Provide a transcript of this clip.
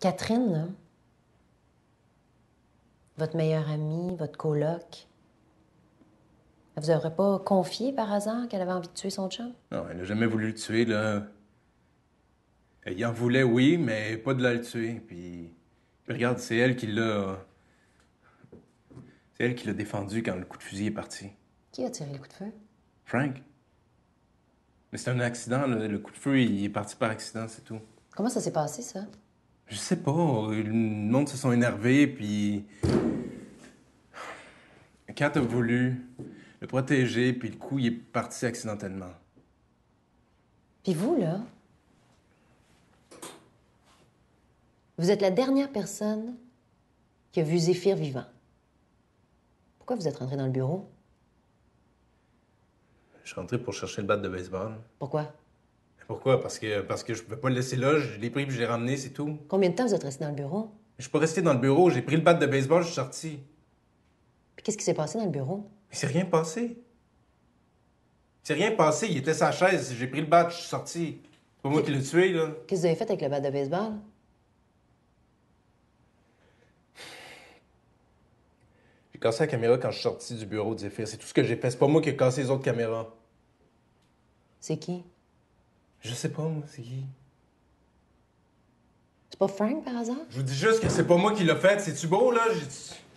Catherine, là, votre meilleure amie, votre coloc, elle vous aurait pas confié par hasard qu'elle avait envie de tuer son chum? Non, elle n'a jamais voulu le tuer, là. Elle en voulait, oui, mais pas de la le tuer. Puis, regarde, c'est elle qui l'a. C'est elle qui l'a défendu quand le coup de fusil est parti. Qui a tiré le coup de feu? Frank. Mais c'est un accident, là. le coup de feu, il est parti par accident, c'est tout. Comment ça s'est passé, ça? Je sais pas. Le monde se sont énervés, puis. Kat a voulu le protéger, puis le coup, il est parti accidentellement. Puis vous, là? Vous êtes la dernière personne qui a vu Zéphyr vivant. Pourquoi vous êtes rentré dans le bureau? Je suis rentré pour chercher le bat de baseball. Pourquoi? Pourquoi? Parce que, parce que je ne pouvais pas le laisser là. Je l'ai pris je l'ai ramené, c'est tout. Combien de temps vous êtes resté dans le bureau? Je suis pas resté dans le bureau. J'ai pris le bat de baseball, je suis sorti. qu'est-ce qui s'est passé dans le bureau? Il s'est rien passé. Il s'est rien passé. Il était sa chaise. J'ai pris le bat, je suis sorti. C'est pas moi qui l'ai tué, là. Qu'est-ce que vous avez fait avec le bat de baseball? J'ai cassé la caméra quand je suis sorti du bureau des C'est tout ce que j'ai fait. C'est pas moi qui ai cassé les autres caméras. C'est qui? Je sais pas, moi, c'est qui. C'est pas Frank, par hasard? Je vous dis juste que c'est pas moi qui l'a fait. C'est-tu beau, là? J'ai...